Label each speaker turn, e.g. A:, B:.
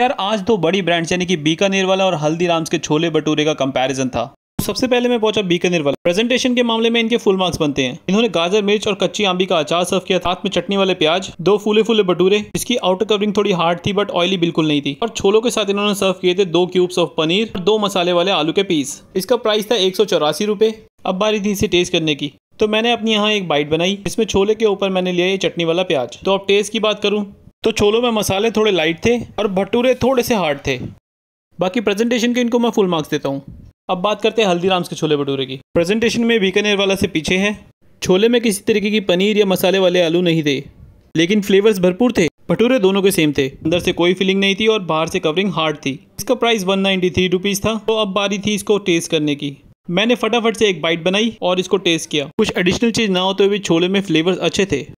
A: यार आज दो बड़ी ब्रांड्स यानी कि बीकानेर वाला और हल्दीराम्स के छोले भटूरे का कंपैरिजन था सबसे पहले मैं पहुंचा बीकानेर वाला प्रेजेंटेशन के मामले में इनके फुल मार्क्स बनते हैं इन्होंने गाजर मिर्च और कच्ची आंबी का अचार सर्व किया साथ में चटनी वाले प्याज दो फूले फूले भटूरे जिसकी आउटर कवरिंग थोड़ी हार्ड थी बट ऑयली बिल्कुल नहीं थी और छोलों के साथ इन्होंने सर्व किए थे दो क्यूब्स ऑफ पनीर और दो मसाले वाले आलू के पीस इसका प्राइस था एक सौ अब बारी थी इसे टेस्ट करने की तो मैंने अपनी यहाँ एक बाइट बनाई इसमें छोले के ऊपर मैंने लिया ये चटनी वाला प्याज तो अब टेस्ट की बात करूँ तो छोलों में मसाले थोड़े लाइट थे और भटूरे थोड़े से हार्ड थे बाकी प्रेजेंटेशन के इनको मैं फुल मार्क्स देता हूँ अब बात करते हैं हल्दीराम्स के छोले भटूरे की प्रेजेंटेशन में बीकानेर वाला से पीछे है छोले में किसी तरीके की पनीर या मसाले वाले आलू नहीं थे लेकिन फ्लेवर्स भरपूर थे भटूरे दोनों के सेम थे अंदर से कोई फीलिंग नहीं थी और बाहर से कवरिंग हार्ड थी इसका price one ninety three rupees था तो अब बारी थी इसको टेस्ट करने की मैंने फटाफट से एक बाइट बनाई और इसको टेस्ट किया कुछ एडिशनल चीज़ ना होते हुए छोले में फ्लेवर्स अच्छे थे